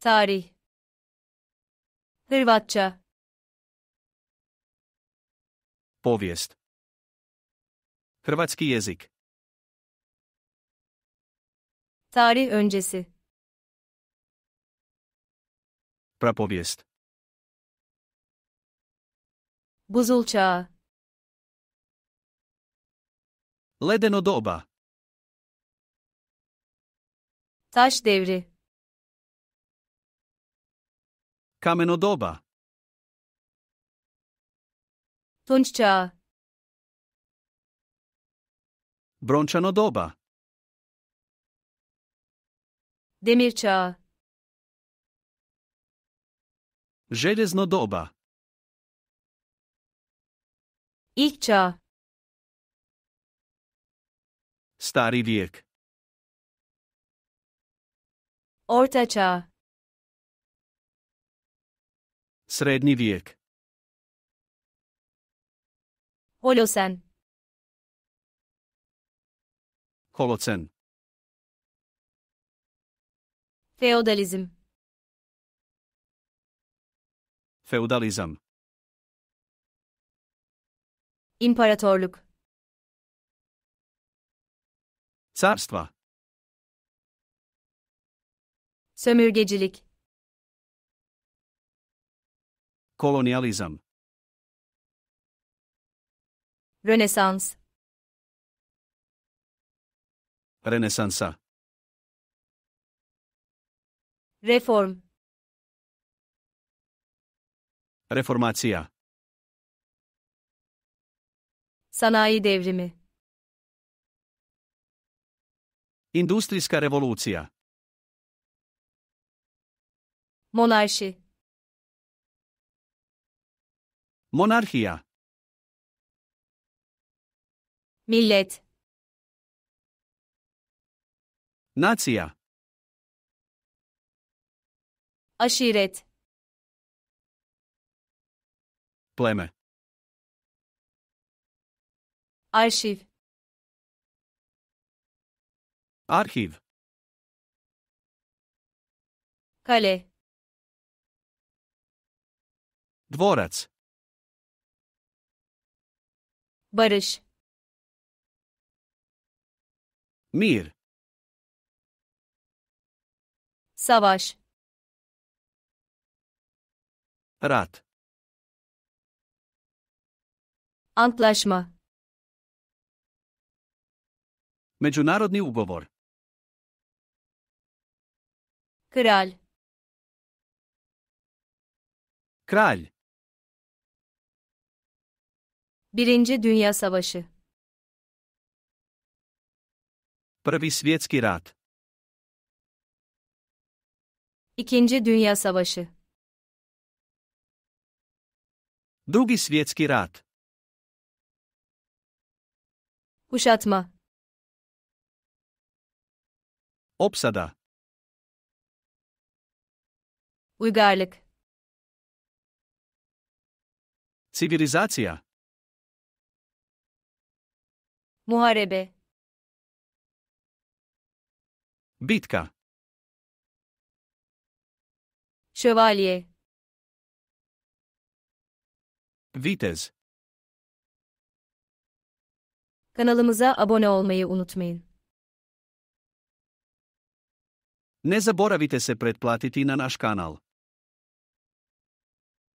Tarih. Hırvatça. Povijest. Hrvatski jezik. Tarih öncesi. Prapovijest. Buzul çağı. Ledeno doba. Taş devri. kameno doba. Tunčča. Brončano doba. Demirča. Željezno doba. Ihča. Stari vijek. Ortača. Srednji vijek. Holosen. Holocen. Feodalizm. Feudalizam. İmparatorluk. Carstva. Sömürgecilik. Kolonyalizm Rönesans Rönesansa Reform Reformasya Sanayi devrimi Industrijska revolucija Monarşi Monarchia. Millet. Nația. Aşiret. Pleme. Arşiv. Arşiv. Kale. Dvorac. Barış. Mir. Savaş. Rat. Antlaşma. Međunarodni ugovor. Kral. Kralj. Birinci Dünya Savaşı Prvi světský Rat. İkinci Dünya Savaşı Drugi světský Rat. Kuşatma Opsada. Uygarlık Civilizasyon. Muharebe. Bitka. Şövalye. Vitez. Kanalımıza abone olmayı unutmayın. Ne zaboravite se pretplatiti na naš kanal.